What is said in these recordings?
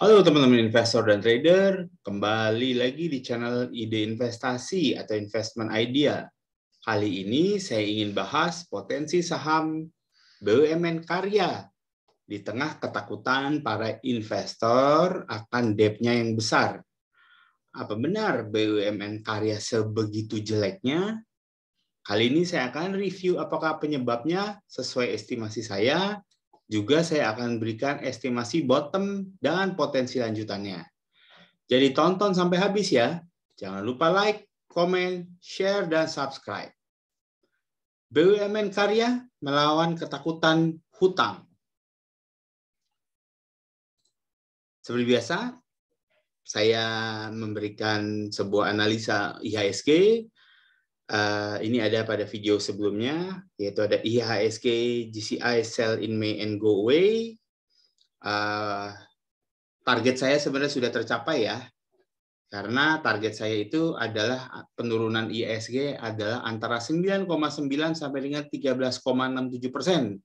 Halo teman-teman investor dan trader, kembali lagi di channel Ide Investasi atau Investment Idea. Kali ini saya ingin bahas potensi saham BUMN Karya di tengah ketakutan para investor akan debt-nya yang besar. Apa benar BUMN Karya sebegitu jeleknya? Kali ini saya akan review apakah penyebabnya sesuai estimasi saya juga saya akan berikan estimasi bottom dan potensi lanjutannya. Jadi tonton sampai habis ya. Jangan lupa like, komen, share, dan subscribe. BUMN Karya melawan ketakutan hutang. Seperti biasa, saya memberikan sebuah analisa IHSG Uh, ini ada pada video sebelumnya, yaitu ada IHSG, GCI, sell in May and go away. Uh, target saya sebenarnya sudah tercapai ya, karena target saya itu adalah penurunan IHSG adalah antara 9,9 sampai dengan 13,67 persen.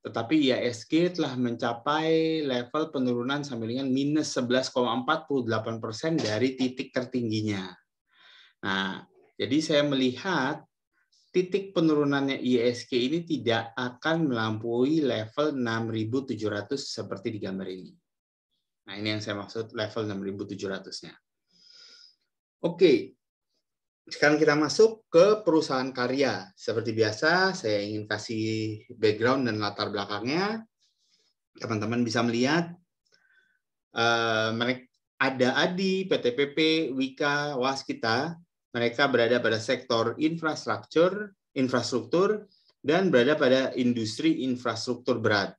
Tetapi IHSG telah mencapai level penurunan sampai dengan minus 11,48 persen dari titik tertingginya. Nah, jadi saya melihat titik penurunannya ISG ini tidak akan melampaui level 6.700 seperti di gambar ini. Nah, ini yang saya maksud level 6.700-nya. Oke. Sekarang kita masuk ke perusahaan karya. Seperti biasa, saya ingin kasih background dan latar belakangnya. Teman-teman bisa melihat eh, mereka ada Adi, PTPP, Wika, Waskita, mereka berada pada sektor infrastruktur, infrastruktur dan berada pada industri infrastruktur berat.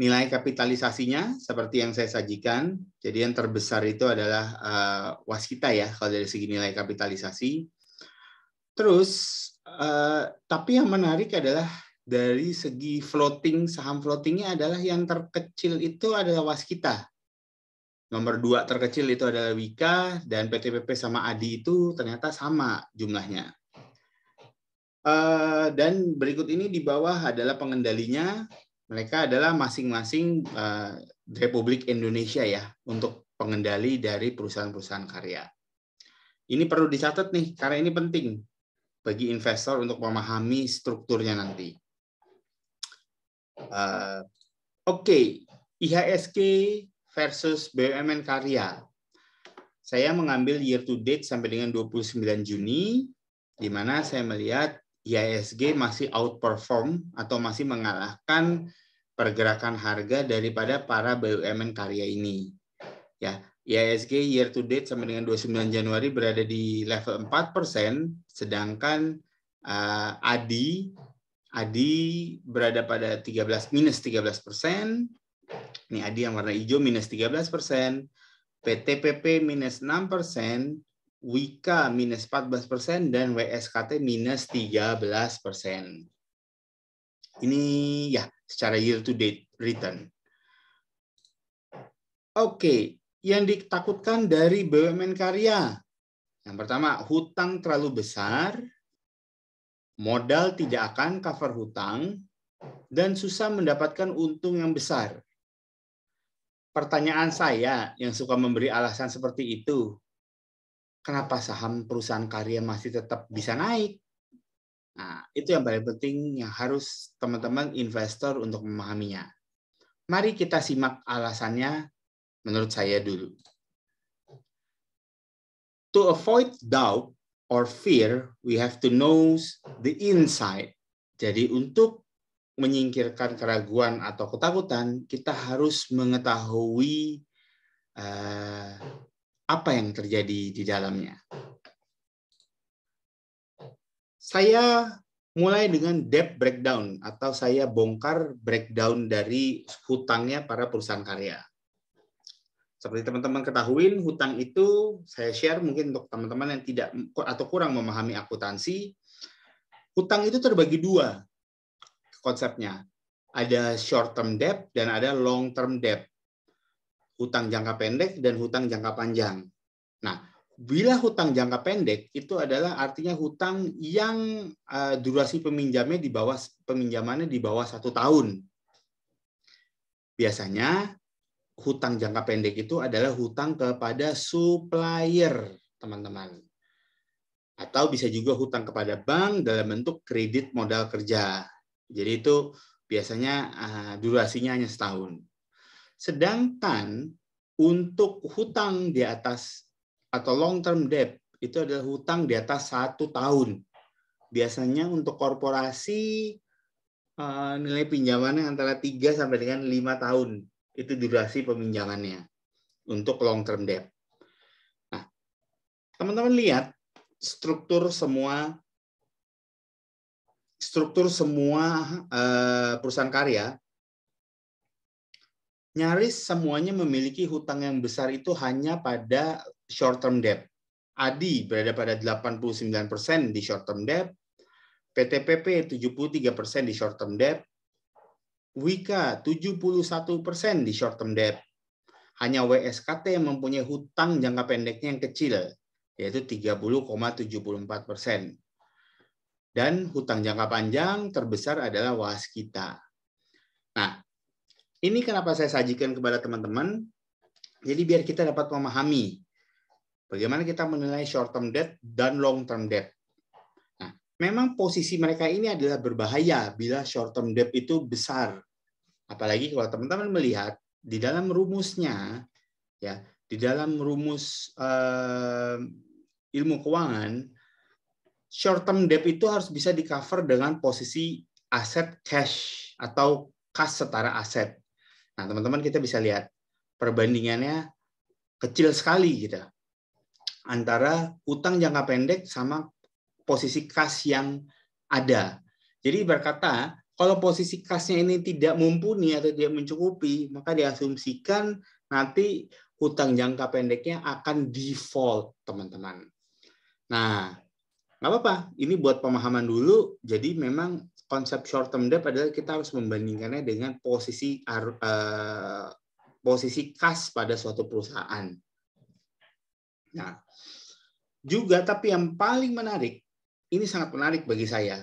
Nilai kapitalisasinya seperti yang saya sajikan, jadi yang terbesar itu adalah uh, waskita ya kalau dari segi nilai kapitalisasi. Terus, uh, tapi yang menarik adalah dari segi floating saham floatingnya adalah yang terkecil itu adalah waskita Nomor dua terkecil itu adalah Wika dan PTPP sama Adi itu ternyata sama jumlahnya. Eh, dan berikut ini di bawah adalah pengendalinya. Mereka adalah masing-masing eh, Republik Indonesia ya untuk pengendali dari perusahaan-perusahaan karya. Ini perlu dicatat nih karena ini penting bagi investor untuk memahami strukturnya nanti. Uh, Oke, okay. IHSG versus BUMN karya. Saya mengambil year to date sampai dengan 29 Juni, di mana saya melihat IISG masih outperform atau masih mengalahkan pergerakan harga daripada para BUMN karya ini. Ya, IISG year to date sampai dengan 29 Januari berada di level 4 persen, sedangkan uh, ADI ADI berada pada 13 minus 13 persen, ini Adi yang warna hijau minus 13 persen, PTPP minus 6 persen, Wika minus 14 persen, dan WSKT minus 13 persen. Ini ya secara year to date return. Oke, yang ditakutkan dari BUMN karya. Yang pertama, hutang terlalu besar, modal tidak akan cover hutang, dan susah mendapatkan untung yang besar pertanyaan saya yang suka memberi alasan seperti itu, kenapa saham perusahaan karya masih tetap bisa naik? Nah, itu yang paling penting yang harus teman-teman investor untuk memahaminya. Mari kita simak alasannya menurut saya dulu. To avoid doubt or fear, we have to know the inside. Jadi untuk menyingkirkan keraguan atau ketakutan, kita harus mengetahui eh, apa yang terjadi di dalamnya. Saya mulai dengan debt breakdown atau saya bongkar breakdown dari hutangnya para perusahaan karya. Seperti teman-teman ketahui, hutang itu saya share mungkin untuk teman-teman yang tidak atau kurang memahami akuntansi. Hutang itu terbagi dua, konsepnya. Ada short term debt dan ada long term debt. Hutang jangka pendek dan hutang jangka panjang. Nah, bila hutang jangka pendek itu adalah artinya hutang yang uh, durasi peminjamnya di bawah peminjamannya di bawah satu tahun. Biasanya hutang jangka pendek itu adalah hutang kepada supplier, teman-teman. Atau bisa juga hutang kepada bank dalam bentuk kredit modal kerja. Jadi itu biasanya uh, durasinya hanya setahun. Sedangkan untuk hutang di atas atau long term debt itu adalah hutang di atas satu tahun. Biasanya untuk korporasi eh, nilai pinjamannya antara 3 sampai dengan lima tahun. Itu durasi peminjamannya untuk long term debt. Nah, teman-teman lihat struktur semua struktur semua eh, perusahaan karya nyaris semuanya memiliki hutang yang besar itu hanya pada short term debt. Adi berada pada 89% di short term debt, PTPP 73% di short term debt, Wika 71% di short term debt. Hanya WSKT yang mempunyai hutang jangka pendeknya yang kecil, yaitu 30,74 persen. Dan hutang jangka panjang terbesar adalah was kita. Nah, ini kenapa saya sajikan kepada teman-teman. Jadi biar kita dapat memahami bagaimana kita menilai short term debt dan long term debt. Nah, memang posisi mereka ini adalah berbahaya bila short term debt itu besar. Apalagi kalau teman-teman melihat di dalam rumusnya ya, di dalam rumus uh, ilmu keuangan short term debt itu harus bisa di cover dengan posisi aset cash atau kas setara aset. Nah, teman-teman kita bisa lihat perbandingannya kecil sekali gitu. Antara utang jangka pendek sama posisi kas yang ada. Jadi berkata, kalau posisi kasnya ini tidak mumpuni atau tidak mencukupi, maka diasumsikan nanti utang jangka pendeknya akan default, teman-teman. Nah, nggak apa-apa. Ini buat pemahaman dulu. Jadi memang konsep short term debt adalah kita harus membandingkannya dengan posisi uh, posisi kas pada suatu perusahaan. Nah, juga tapi yang paling menarik, ini sangat menarik bagi saya.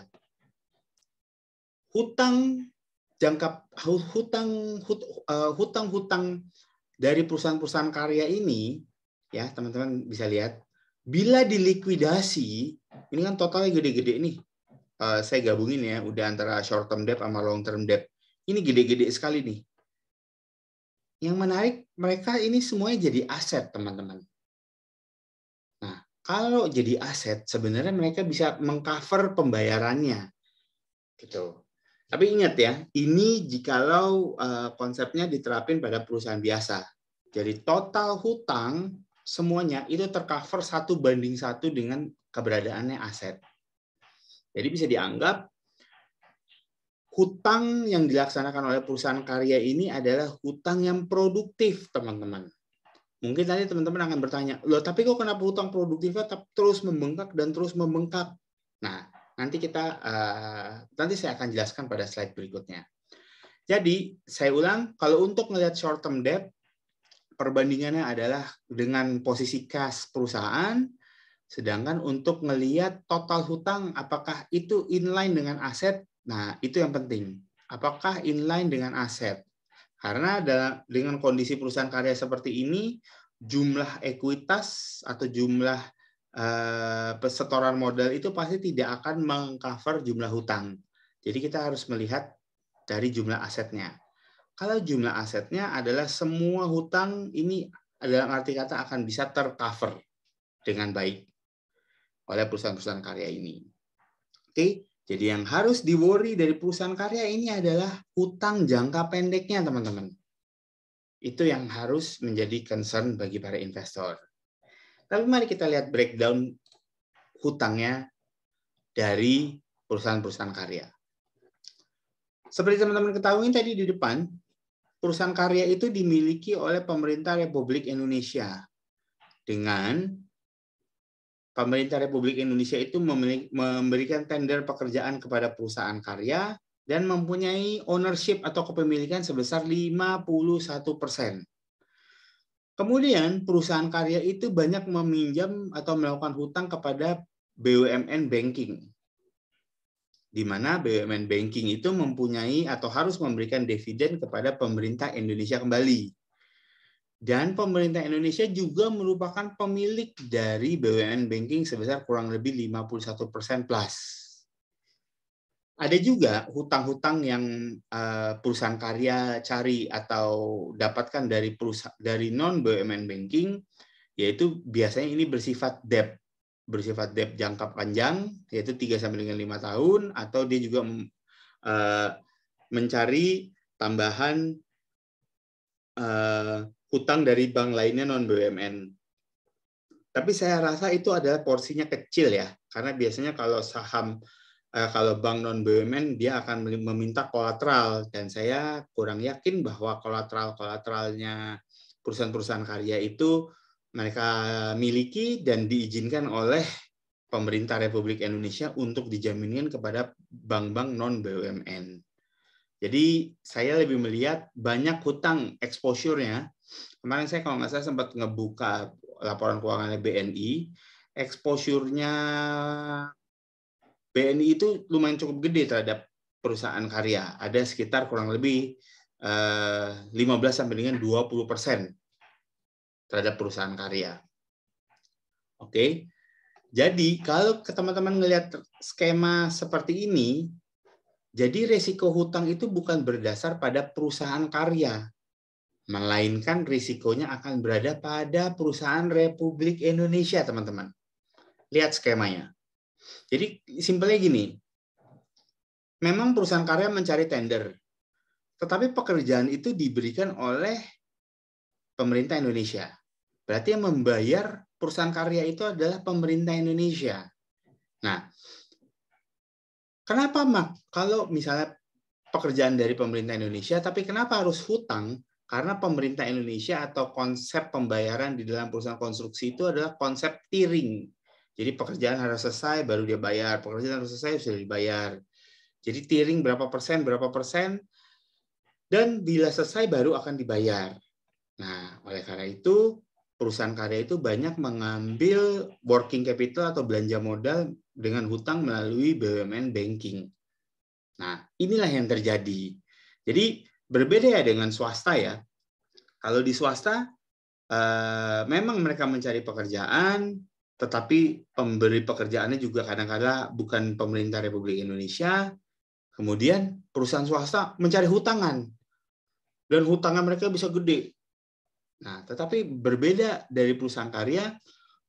Hutang jangka hutang hut, eh, hutang-hutang dari perusahaan-perusahaan karya ini ya teman-teman bisa lihat bila dilikuidasi ini kan totalnya gede-gede nih. Uh, saya gabungin ya, udah antara short term debt sama long term debt. Ini gede-gede sekali nih. Yang menarik, mereka ini semuanya jadi aset, teman-teman. Nah, kalau jadi aset, sebenarnya mereka bisa mengcover pembayarannya. Gitu. Tapi ingat ya, ini jikalau uh, konsepnya diterapin pada perusahaan biasa. Jadi total hutang semuanya itu tercover satu banding satu dengan keberadaannya aset. Jadi bisa dianggap hutang yang dilaksanakan oleh perusahaan karya ini adalah hutang yang produktif, teman-teman. Mungkin tadi teman-teman akan bertanya, loh tapi kok kenapa hutang produktifnya terus membengkak dan terus membengkak? Nah, nanti kita uh, nanti saya akan jelaskan pada slide berikutnya. Jadi, saya ulang, kalau untuk melihat short term debt, perbandingannya adalah dengan posisi kas perusahaan Sedangkan untuk melihat total hutang apakah itu inline dengan aset, nah itu yang penting. Apakah inline dengan aset? Karena dengan kondisi perusahaan karya seperti ini, jumlah ekuitas atau jumlah eh, pesetoran modal itu pasti tidak akan mengcover jumlah hutang. Jadi kita harus melihat dari jumlah asetnya. Kalau jumlah asetnya adalah semua hutang ini dalam arti kata akan bisa tercover dengan baik oleh perusahaan-perusahaan karya ini. Oke, jadi yang harus di worry dari perusahaan karya ini adalah hutang jangka pendeknya, teman-teman. Itu yang harus menjadi concern bagi para investor. Lalu mari kita lihat breakdown hutangnya dari perusahaan-perusahaan karya. Seperti teman-teman ketahui tadi di depan, perusahaan karya itu dimiliki oleh pemerintah Republik Indonesia dengan pemerintah Republik Indonesia itu memberikan tender pekerjaan kepada perusahaan karya dan mempunyai ownership atau kepemilikan sebesar 51 persen. Kemudian perusahaan karya itu banyak meminjam atau melakukan hutang kepada BUMN banking. Di mana BUMN banking itu mempunyai atau harus memberikan dividen kepada pemerintah Indonesia kembali dan pemerintah Indonesia juga merupakan pemilik dari BUMN Banking sebesar kurang lebih 51% plus. Ada juga hutang-hutang yang eh, perusahaan karya cari atau dapatkan dari perusahaan dari non BUMN Banking, yaitu biasanya ini bersifat debt, bersifat debt jangka panjang, yaitu 3 sampai dengan 5 tahun atau dia juga eh, mencari tambahan eh, hutang dari bank lainnya non BUMN. Tapi saya rasa itu adalah porsinya kecil ya, karena biasanya kalau saham eh, kalau bank non BUMN dia akan meminta kolateral dan saya kurang yakin bahwa kolateral-kolateralnya perusahaan-perusahaan karya itu mereka miliki dan diizinkan oleh pemerintah Republik Indonesia untuk dijaminkan kepada bank-bank non BUMN. Jadi saya lebih melihat banyak hutang exposure-nya kemarin saya kalau nggak salah sempat ngebuka laporan keuangannya BNI, exposure BNI itu lumayan cukup gede terhadap perusahaan karya. Ada sekitar kurang lebih 15 eh, sampai dengan 20 persen terhadap perusahaan karya. Oke, jadi kalau teman-teman ngelihat skema seperti ini, jadi resiko hutang itu bukan berdasar pada perusahaan karya, melainkan risikonya akan berada pada perusahaan Republik Indonesia, teman-teman. Lihat skemanya. Jadi simpelnya gini, memang perusahaan karya mencari tender, tetapi pekerjaan itu diberikan oleh pemerintah Indonesia. Berarti yang membayar perusahaan karya itu adalah pemerintah Indonesia. Nah, kenapa mak? Kalau misalnya pekerjaan dari pemerintah Indonesia, tapi kenapa harus hutang karena pemerintah Indonesia atau konsep pembayaran di dalam perusahaan konstruksi itu adalah konsep tiring. Jadi pekerjaan harus selesai baru dia bayar, pekerjaan harus selesai sudah dibayar. Jadi tiring berapa persen, berapa persen, dan bila selesai baru akan dibayar. Nah, oleh karena itu perusahaan karya itu banyak mengambil working capital atau belanja modal dengan hutang melalui BUMN banking. Nah, inilah yang terjadi. Jadi Berbeda ya dengan swasta ya. Kalau di swasta eh, memang mereka mencari pekerjaan, tetapi pemberi pekerjaannya juga kadang-kadang bukan pemerintah Republik Indonesia. Kemudian perusahaan swasta mencari hutangan dan hutangan mereka bisa gede. Nah, tetapi berbeda dari perusahaan karya,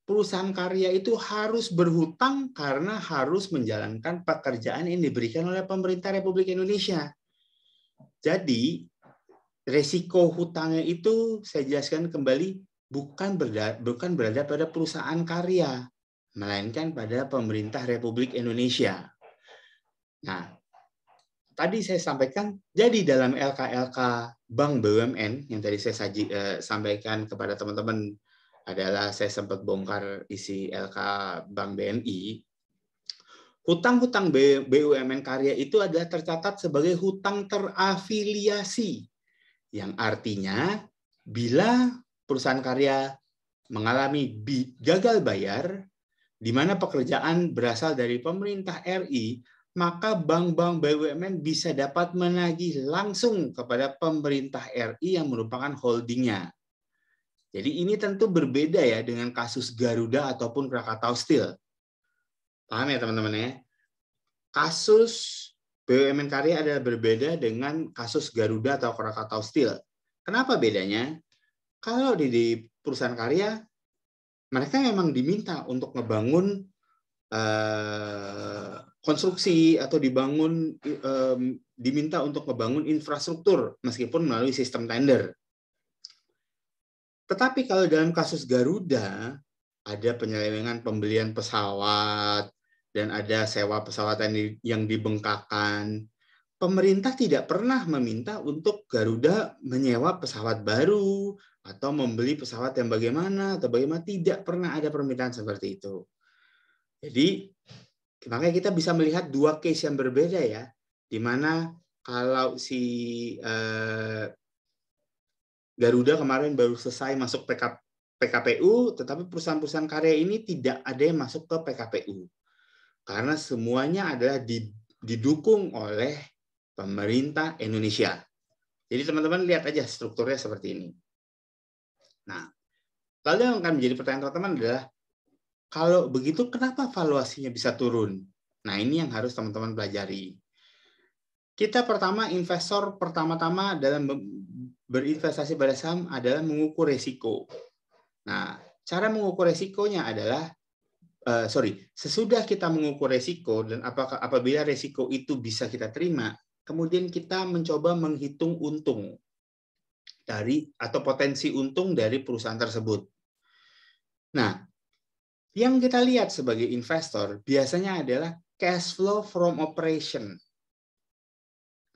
perusahaan karya itu harus berhutang karena harus menjalankan pekerjaan yang diberikan oleh pemerintah Republik Indonesia. Jadi resiko hutangnya itu saya jelaskan kembali bukan berada, bukan berada pada perusahaan karya, melainkan pada pemerintah Republik Indonesia. Nah, tadi saya sampaikan, jadi dalam LKLK Bank BUMN yang tadi saya saji, eh, sampaikan kepada teman-teman adalah saya sempat bongkar isi LK Bank BNI. Hutang-hutang BUMN karya itu adalah tercatat sebagai hutang terafiliasi, yang artinya bila perusahaan karya mengalami gagal bayar, di mana pekerjaan berasal dari pemerintah RI, maka bank-bank BUMN bisa dapat menagih langsung kepada pemerintah RI yang merupakan holdingnya. Jadi ini tentu berbeda ya dengan kasus Garuda ataupun Krakatau Steel Paham ya teman-teman ya? Kasus BUMN Karya adalah berbeda dengan kasus Garuda atau Krakatau Steel. Kenapa bedanya? Kalau di, perusahaan karya, mereka memang diminta untuk ngebangun eh, konstruksi atau dibangun eh, diminta untuk ngebangun infrastruktur meskipun melalui sistem tender. Tetapi kalau dalam kasus Garuda ada penyelewengan pembelian pesawat, dan ada sewa pesawat yang dibengkakan. Pemerintah tidak pernah meminta untuk Garuda menyewa pesawat baru atau membeli pesawat yang bagaimana atau bagaimana tidak pernah ada permintaan seperti itu. Jadi makanya kita bisa melihat dua case yang berbeda ya, di mana kalau si eh, Garuda kemarin baru selesai masuk PKPU, tetapi perusahaan-perusahaan karya ini tidak ada yang masuk ke PKPU karena semuanya adalah didukung oleh pemerintah Indonesia. Jadi teman-teman lihat aja strukturnya seperti ini. Nah, lalu yang akan menjadi pertanyaan teman-teman adalah kalau begitu kenapa valuasinya bisa turun? Nah, ini yang harus teman-teman pelajari. Kita pertama investor pertama-tama dalam berinvestasi pada saham adalah mengukur resiko. Nah, cara mengukur resikonya adalah Eh, sorry, sesudah kita mengukur resiko dan apakah apabila resiko itu bisa kita terima, kemudian kita mencoba menghitung untung dari atau potensi untung dari perusahaan tersebut. Nah, yang kita lihat sebagai investor biasanya adalah cash flow from operation.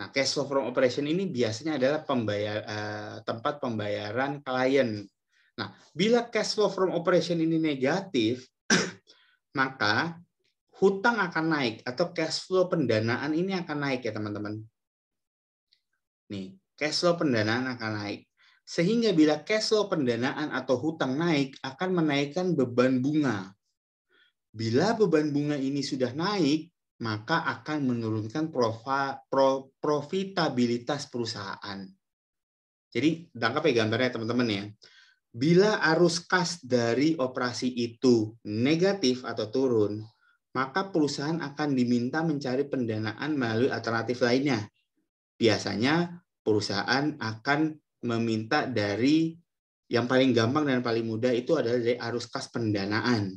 Nah, cash flow from operation ini biasanya adalah pembayar, eh, tempat pembayaran klien. Nah, bila cash flow from operation ini negatif, maka hutang akan naik atau cash flow pendanaan ini akan naik ya teman-teman. Nih, cash flow pendanaan akan naik. Sehingga bila cash flow pendanaan atau hutang naik akan menaikkan beban bunga. Bila beban bunga ini sudah naik, maka akan menurunkan profa, pro, profitabilitas perusahaan. Jadi tangkap ya gambarnya teman-teman ya. Bila arus kas dari operasi itu negatif atau turun, maka perusahaan akan diminta mencari pendanaan melalui alternatif lainnya. Biasanya perusahaan akan meminta dari yang paling gampang dan paling mudah itu adalah dari arus kas pendanaan.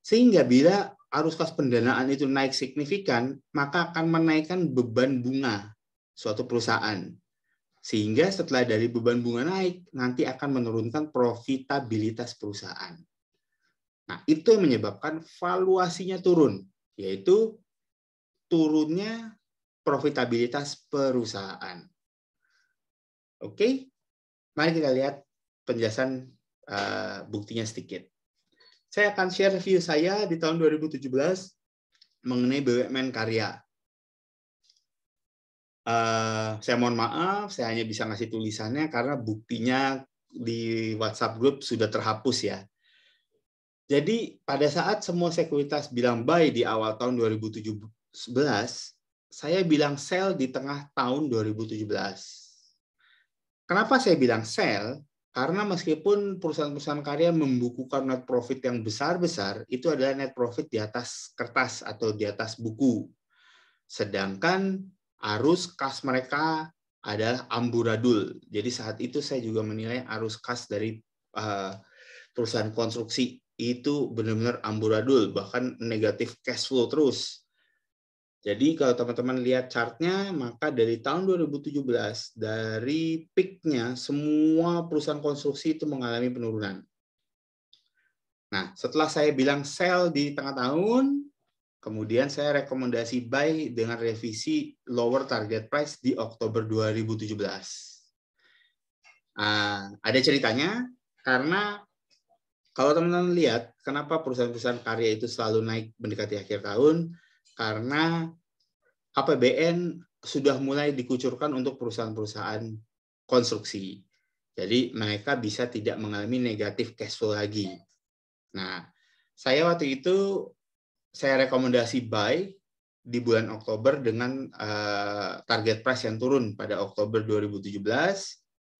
Sehingga bila arus kas pendanaan itu naik signifikan, maka akan menaikkan beban bunga suatu perusahaan. Sehingga setelah dari beban bunga naik, nanti akan menurunkan profitabilitas perusahaan. Nah, itu yang menyebabkan valuasinya turun, yaitu turunnya profitabilitas perusahaan. Oke, mari kita lihat penjelasan uh, buktinya sedikit. Saya akan share review saya di tahun 2017 mengenai BUMN karya. Eh, saya mohon maaf, saya hanya bisa ngasih tulisannya karena buktinya di WhatsApp group sudah terhapus ya. Jadi pada saat semua sekuritas bilang buy di awal tahun 2017, saya bilang sell di tengah tahun 2017. Kenapa saya bilang sell? Karena meskipun perusahaan-perusahaan karya membukukan net profit yang besar-besar, itu adalah net profit di atas kertas atau di atas buku. Sedangkan arus kas mereka adalah amburadul. Jadi saat itu saya juga menilai arus kas dari eh, perusahaan konstruksi itu benar-benar amburadul, bahkan negatif cash flow terus. Jadi kalau teman-teman lihat chartnya, maka dari tahun 2017 dari peaknya semua perusahaan konstruksi itu mengalami penurunan. Nah, setelah saya bilang sell di tengah tahun, Kemudian saya rekomendasi buy dengan revisi lower target price di Oktober 2017. Uh, ah, ada ceritanya karena kalau teman-teman lihat kenapa perusahaan-perusahaan karya itu selalu naik mendekati akhir tahun karena APBN sudah mulai dikucurkan untuk perusahaan-perusahaan konstruksi. Jadi mereka bisa tidak mengalami negatif cash flow lagi. Nah, saya waktu itu saya rekomendasi buy di bulan Oktober dengan uh, target price yang turun pada Oktober 2017.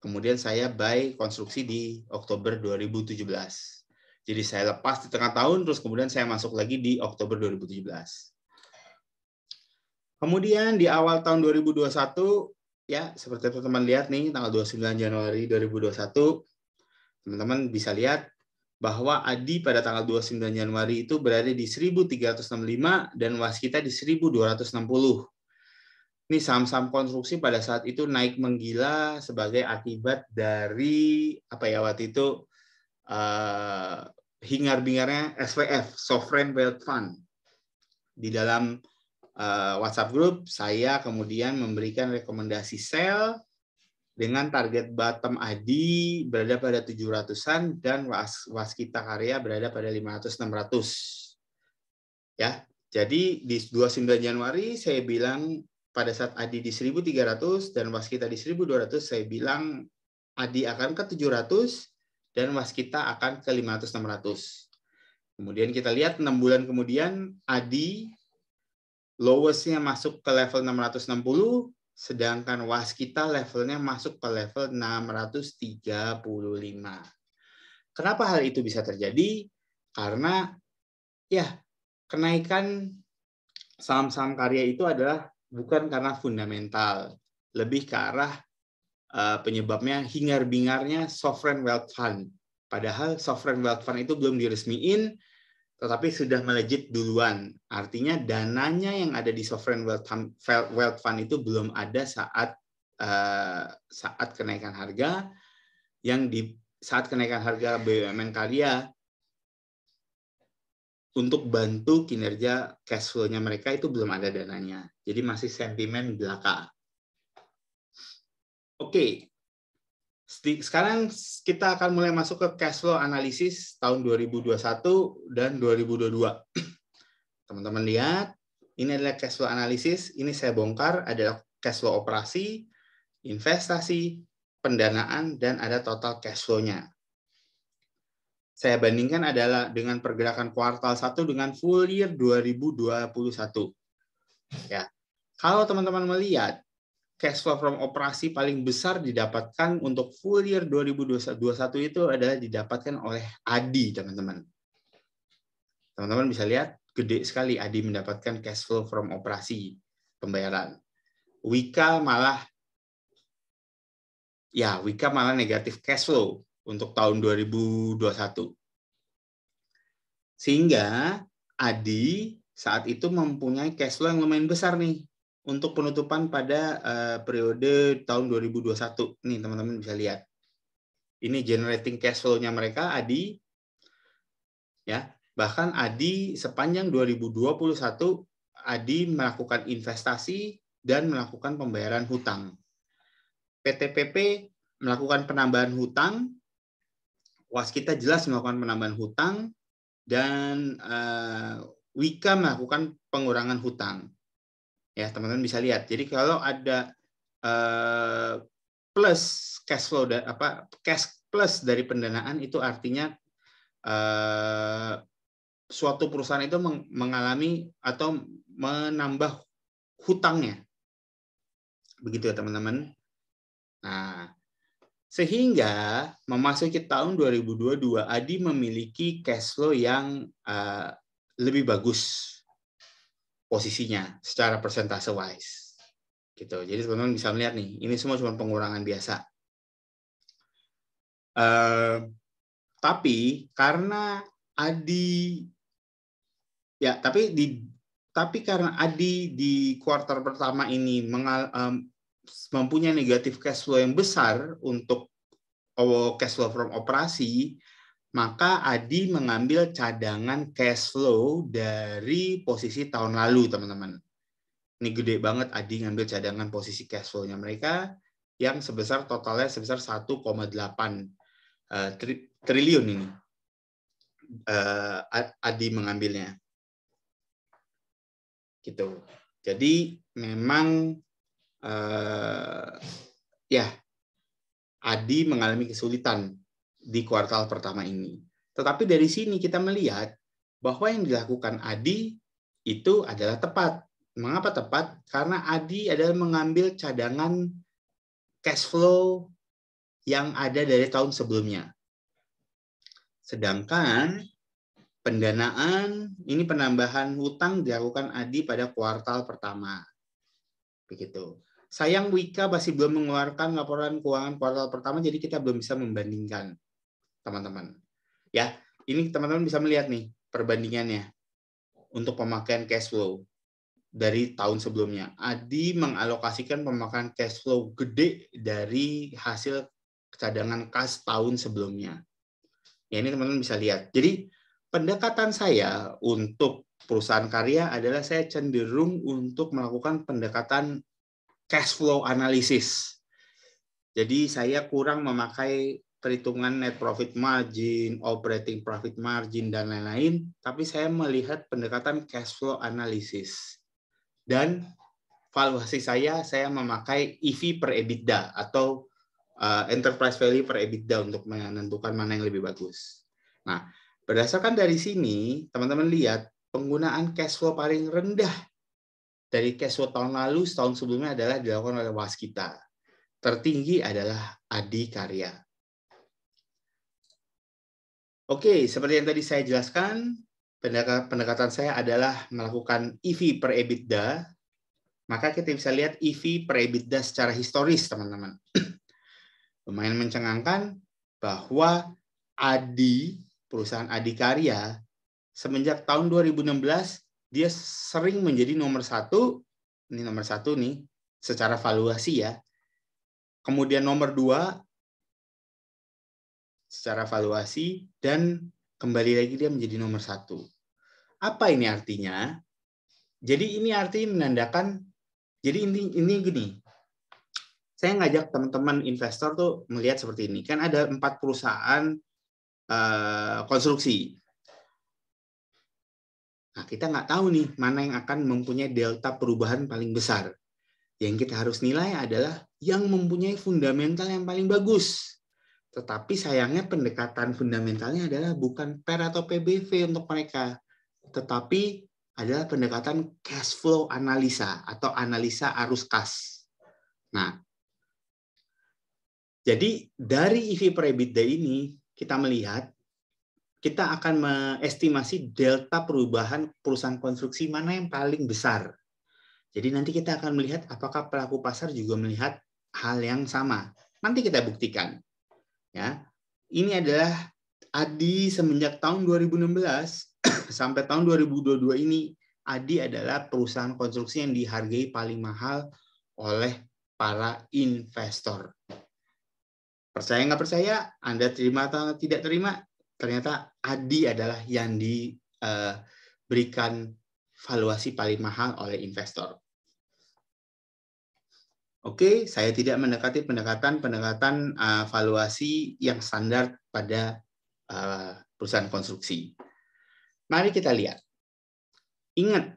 Kemudian saya buy konstruksi di Oktober 2017. Jadi saya lepas di tengah tahun, terus kemudian saya masuk lagi di Oktober 2017. Kemudian di awal tahun 2021, ya seperti teman-teman lihat nih, tanggal 29 Januari 2021, teman-teman bisa lihat bahwa Adi pada tanggal 29 Januari itu berada di 1365 dan Was kita di 1260. Ini saham-saham konstruksi pada saat itu naik menggila sebagai akibat dari apa ya waktu itu uh, hingar-bingarnya SWF Sovereign Wealth Fund. Di dalam uh, WhatsApp group saya kemudian memberikan rekomendasi sell dengan target bottom ID berada pada 700-an dan was, waskita karya berada pada 500-600. Ya, jadi di 29 Januari saya bilang pada saat Adi di 1300 dan waskita di 1200 saya bilang Adi akan ke 700 dan waskita akan ke 500 600. Kemudian kita lihat 6 bulan kemudian Adi lowest-nya masuk ke level 660 Sedangkan was kita levelnya masuk ke level 635. Kenapa hal itu bisa terjadi? Karena ya kenaikan saham-saham karya itu adalah bukan karena fundamental, lebih ke arah eh, penyebabnya hingar-bingarnya sovereign wealth fund. Padahal sovereign wealth fund itu belum diresmiin, tetapi sudah melejit duluan. Artinya dananya yang ada di sovereign wealth fund, itu belum ada saat eh, saat kenaikan harga yang di saat kenaikan harga BUMN karya untuk bantu kinerja cash flow-nya mereka itu belum ada dananya. Jadi masih sentimen belaka. Oke, sekarang kita akan mulai masuk ke cash flow analisis tahun 2021 dan 2022. Teman-teman lihat, ini adalah cash flow analisis, ini saya bongkar adalah cash flow operasi, investasi, pendanaan, dan ada total cash flow-nya. Saya bandingkan adalah dengan pergerakan kuartal 1 dengan full year 2021. Ya. Kalau teman-teman melihat, cash flow from operasi paling besar didapatkan untuk full year 2021 itu adalah didapatkan oleh Adi, teman-teman. Teman-teman bisa lihat, gede sekali Adi mendapatkan cash flow from operasi pembayaran. Wika malah ya Wika malah negatif cash flow untuk tahun 2021. Sehingga Adi saat itu mempunyai cash flow yang lumayan besar nih, untuk penutupan pada uh, periode tahun 2021. Nih teman-teman bisa lihat. Ini generating cash flow-nya mereka Adi ya. Bahkan Adi sepanjang 2021 Adi melakukan investasi dan melakukan pembayaran hutang. PTPP melakukan penambahan hutang, Waskita jelas melakukan penambahan hutang, dan uh, Wika melakukan pengurangan hutang. Ya, teman-teman bisa lihat. Jadi kalau ada eh, plus cash flow da, apa cash plus dari pendanaan itu artinya eh, suatu perusahaan itu mengalami atau menambah hutangnya. Begitu ya, teman-teman. Nah, sehingga memasuki tahun 2022 Adi memiliki cash flow yang uh, lebih bagus posisinya secara persentase wise gitu jadi teman-teman bisa melihat nih ini semua cuma pengurangan biasa uh, tapi karena Adi ya tapi di tapi karena Adi di kuartal pertama ini mengal, um, mempunyai negatif cash flow yang besar untuk oh, cash flow from operasi maka Adi mengambil cadangan cash flow dari posisi tahun lalu, teman-teman. Ini gede banget Adi ngambil cadangan posisi cash flow-nya mereka yang sebesar totalnya sebesar 1,8 eh, tri triliun ini. Eh, Adi mengambilnya. Gitu. Jadi memang eh, ya Adi mengalami kesulitan di kuartal pertama ini. Tetapi dari sini kita melihat bahwa yang dilakukan Adi itu adalah tepat. Mengapa tepat? Karena Adi adalah mengambil cadangan cash flow yang ada dari tahun sebelumnya. Sedangkan pendanaan ini penambahan hutang dilakukan Adi pada kuartal pertama. Begitu. Sayang Wika masih belum mengeluarkan laporan keuangan kuartal pertama jadi kita belum bisa membandingkan teman-teman. Ya, ini teman-teman bisa melihat nih perbandingannya untuk pemakaian cash flow dari tahun sebelumnya. Adi mengalokasikan pemakaian cash flow gede dari hasil cadangan kas tahun sebelumnya. Ya, ini teman-teman bisa lihat. Jadi, pendekatan saya untuk perusahaan karya adalah saya cenderung untuk melakukan pendekatan cash flow analisis. Jadi saya kurang memakai perhitungan net profit margin, operating profit margin, dan lain-lain, tapi saya melihat pendekatan cash flow analysis. Dan valuasi saya, saya memakai EV per EBITDA atau uh, enterprise value per EBITDA untuk menentukan mana yang lebih bagus. Nah, berdasarkan dari sini, teman-teman lihat penggunaan cash flow paling rendah dari cash flow tahun lalu setahun sebelumnya adalah dilakukan oleh Waskita. Tertinggi adalah Adi Karya. Oke, seperti yang tadi saya jelaskan, pendekatan saya adalah melakukan EV per EBITDA. Maka kita bisa lihat EV per EBITDA secara historis, teman-teman. Lumayan mencengangkan bahwa Adi, perusahaan Adi Karya, semenjak tahun 2016, dia sering menjadi nomor satu, ini nomor satu nih, secara valuasi ya. Kemudian nomor dua secara valuasi dan kembali lagi dia menjadi nomor satu. Apa ini artinya? Jadi ini artinya menandakan, jadi ini, ini gini, saya ngajak teman-teman investor tuh melihat seperti ini. Kan ada empat perusahaan uh, konstruksi. Nah, kita nggak tahu nih mana yang akan mempunyai delta perubahan paling besar. Yang kita harus nilai adalah yang mempunyai fundamental yang paling bagus. Tetapi sayangnya pendekatan fundamentalnya adalah bukan PER atau PBV untuk mereka, tetapi adalah pendekatan cash flow analisa atau analisa arus kas. Nah, jadi dari EV per EBITDA ini kita melihat kita akan mengestimasi delta perubahan perusahaan konstruksi mana yang paling besar. Jadi nanti kita akan melihat apakah pelaku pasar juga melihat hal yang sama. Nanti kita buktikan. Ya, ini adalah Adi semenjak tahun 2016 sampai tahun 2022 ini Adi adalah perusahaan konstruksi yang dihargai paling mahal oleh para investor. Percaya nggak percaya, Anda terima atau tidak terima, ternyata Adi adalah yang diberikan eh, valuasi paling mahal oleh investor. Oke, okay, saya tidak mendekati pendekatan-pendekatan uh, valuasi yang standar pada uh, perusahaan konstruksi. Mari kita lihat. Ingat,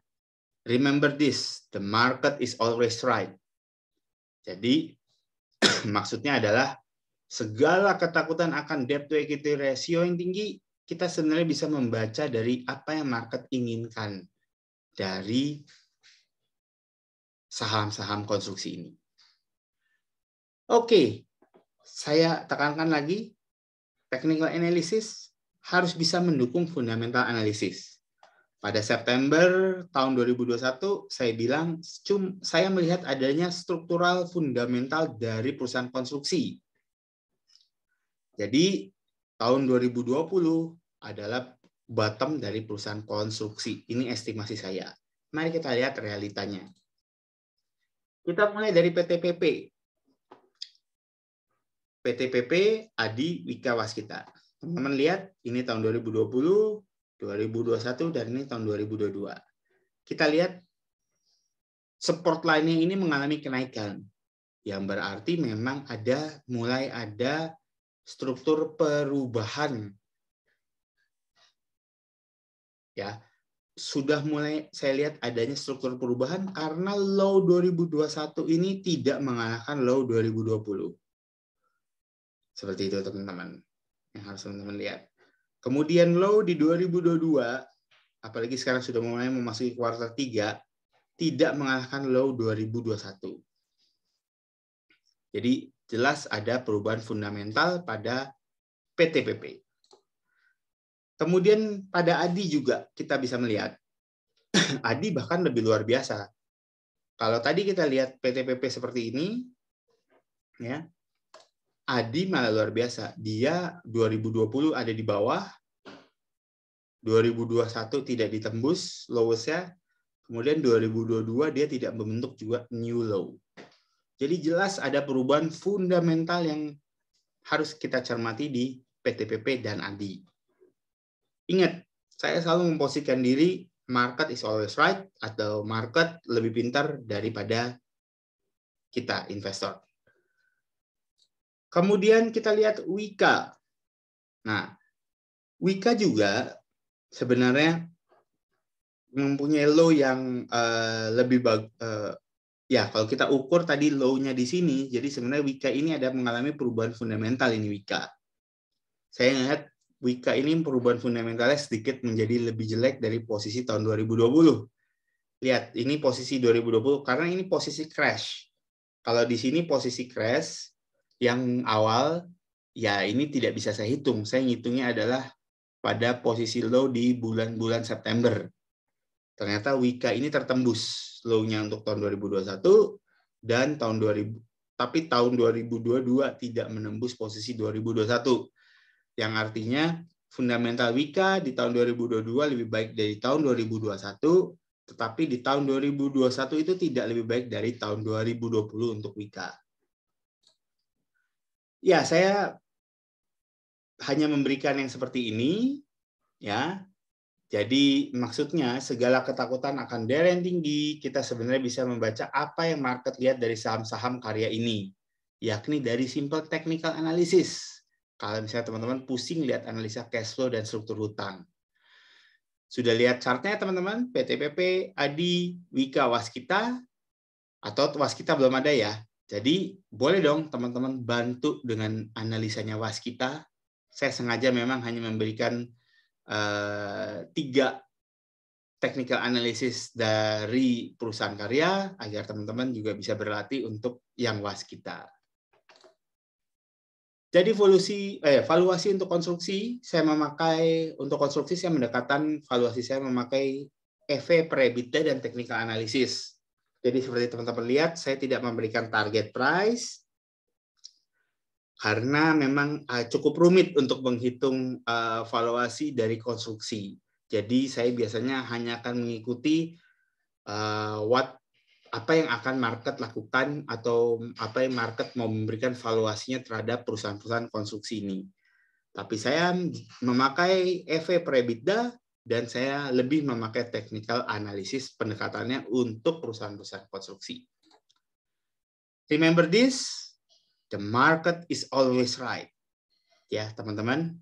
remember this, the market is always right. Jadi maksudnya adalah segala ketakutan akan debt to equity ratio yang tinggi kita sebenarnya bisa membaca dari apa yang market inginkan dari saham-saham konstruksi ini. Oke, saya tekankan lagi, technical analysis harus bisa mendukung fundamental analysis. Pada September tahun 2021, saya bilang saya melihat adanya struktural fundamental dari perusahaan konstruksi. Jadi tahun 2020 adalah bottom dari perusahaan konstruksi. Ini estimasi saya. Mari kita lihat realitanya. Kita mulai dari PTPP, PTPP Adi Wika Waskita. Teman-teman lihat, ini tahun 2020, 2021, dan ini tahun 2022. Kita lihat support lainnya ini mengalami kenaikan, yang berarti memang ada mulai ada struktur perubahan. Ya, sudah mulai saya lihat adanya struktur perubahan karena low 2021 ini tidak mengalahkan low 2020 seperti itu teman-teman yang harus teman-teman lihat. Kemudian low di 2022, apalagi sekarang sudah mulai memasuki kuartal 3, tidak mengalahkan low 2021. Jadi jelas ada perubahan fundamental pada PTPP. Kemudian pada ADI juga kita bisa melihat ADI bahkan lebih luar biasa. Kalau tadi kita lihat PTPP seperti ini, ya Adi malah luar biasa. Dia 2020 ada di bawah, 2021 tidak ditembus lowest-nya, kemudian 2022 dia tidak membentuk juga new low. Jadi jelas ada perubahan fundamental yang harus kita cermati di PTPP dan ADI. Ingat, saya selalu memposisikan diri market is always right atau market lebih pintar daripada kita investor. Kemudian kita lihat Wika. Nah, Wika juga sebenarnya mempunyai low yang uh, lebih bag, uh, ya kalau kita ukur tadi low-nya di sini, jadi sebenarnya Wika ini ada mengalami perubahan fundamental ini Wika. Saya lihat Wika ini perubahan fundamentalnya sedikit menjadi lebih jelek dari posisi tahun 2020. Lihat, ini posisi 2020 karena ini posisi crash. Kalau di sini posisi crash, yang awal ya ini tidak bisa saya hitung. Saya ngitungnya adalah pada posisi low di bulan-bulan September. Ternyata Wika ini tertembus low-nya untuk tahun 2021 dan tahun 2000 tapi tahun 2022 tidak menembus posisi 2021. Yang artinya fundamental Wika di tahun 2022 lebih baik dari tahun 2021, tetapi di tahun 2021 itu tidak lebih baik dari tahun 2020 untuk Wika ya saya hanya memberikan yang seperti ini ya jadi maksudnya segala ketakutan akan dereng tinggi kita sebenarnya bisa membaca apa yang market lihat dari saham-saham karya ini yakni dari simple technical analysis kalau misalnya teman-teman pusing lihat analisa cash flow dan struktur hutang sudah lihat chartnya teman-teman PTPP Adi Wika Waskita atau Waskita belum ada ya jadi boleh dong teman-teman bantu dengan analisanya was kita. Saya sengaja memang hanya memberikan uh, tiga technical analysis dari perusahaan karya agar teman-teman juga bisa berlatih untuk yang was kita. Jadi evolusi eh, valuasi untuk konstruksi saya memakai untuk konstruksi saya mendekatan valuasi saya memakai EV per EBITDA dan technical analysis jadi seperti teman-teman lihat, saya tidak memberikan target price karena memang eh, cukup rumit untuk menghitung eh, valuasi dari konstruksi. Jadi saya biasanya hanya akan mengikuti eh, what apa yang akan market lakukan atau apa yang market mau memberikan valuasinya terhadap perusahaan-perusahaan konstruksi ini. Tapi saya memakai EV per EBITDA dan saya lebih memakai technical analysis pendekatannya untuk perusahaan-perusahaan konstruksi. Remember this, the market is always right. Ya, teman-teman.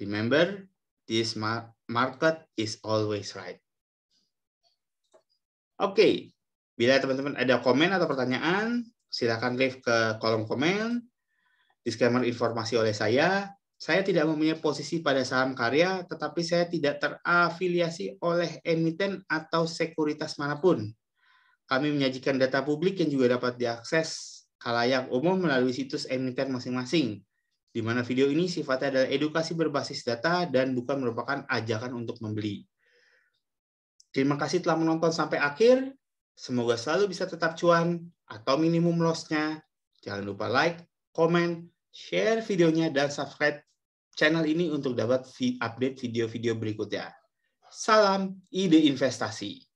Remember, this market is always right. Oke, okay. bila teman-teman ada komen atau pertanyaan, silakan leave ke kolom komen. Disclaimer informasi oleh saya, saya tidak mempunyai posisi pada saham karya, tetapi saya tidak terafiliasi oleh emiten atau sekuritas manapun. Kami menyajikan data publik yang juga dapat diakses kalayak umum melalui situs emiten masing-masing, di mana video ini sifatnya adalah edukasi berbasis data dan bukan merupakan ajakan untuk membeli. Terima kasih telah menonton sampai akhir. Semoga selalu bisa tetap cuan atau minimum loss-nya. Jangan lupa like, komen, share videonya, dan subscribe channel ini untuk dapat update video-video berikutnya. Salam ide investasi.